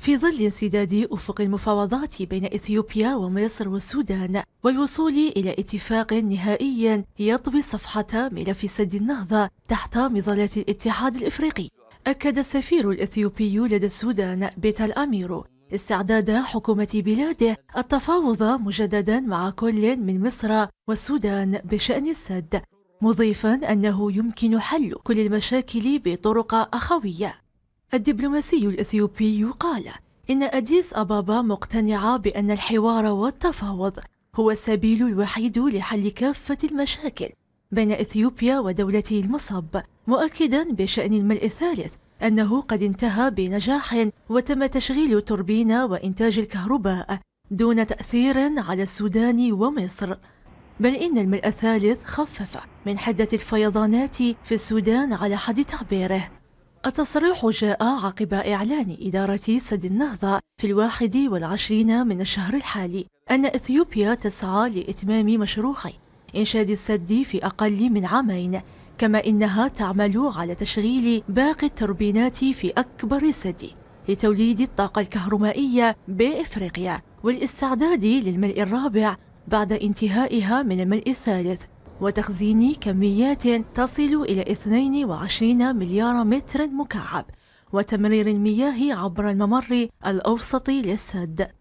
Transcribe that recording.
في ظل انسداد أفق المفاوضات بين إثيوبيا ومصر والسودان والوصول إلى اتفاق نهائي يطوي صفحة ملف سد النهضة تحت مظلة الاتحاد الإفريقي أكد السفير الإثيوبي لدى السودان بيتا الاميرو استعداد حكومة بلاده التفاوض مجددا مع كل من مصر والسودان بشأن السد مضيفا أنه يمكن حل كل المشاكل بطرق أخوية الدبلوماسي الإثيوبي قال إن أديس أبابا مقتنعة بأن الحوار والتفاوض هو السبيل الوحيد لحل كافة المشاكل بين إثيوبيا ودولته المصب مؤكدا بشأن الملء الثالث أنه قد انتهى بنجاح وتم تشغيل توربينا وإنتاج الكهرباء دون تأثير على السودان ومصر بل إن الملء الثالث خفف من حدة الفيضانات في السودان على حد تعبيره التصريح جاء عقب إعلان إدارة سد النهضة في الواحد والعشرين من الشهر الحالي أن إثيوبيا تسعى لإتمام مشروع إنشاد السد في أقل من عامين كما إنها تعمل على تشغيل باقي التوربينات في أكبر سد لتوليد الطاقة الكهرمائية بإفريقيا والاستعداد للملء الرابع بعد انتهائها من الملء الثالث وتخزين كميات تصل إلى 22 مليار متر مكعب وتمرير المياه عبر الممر الأوسط للسد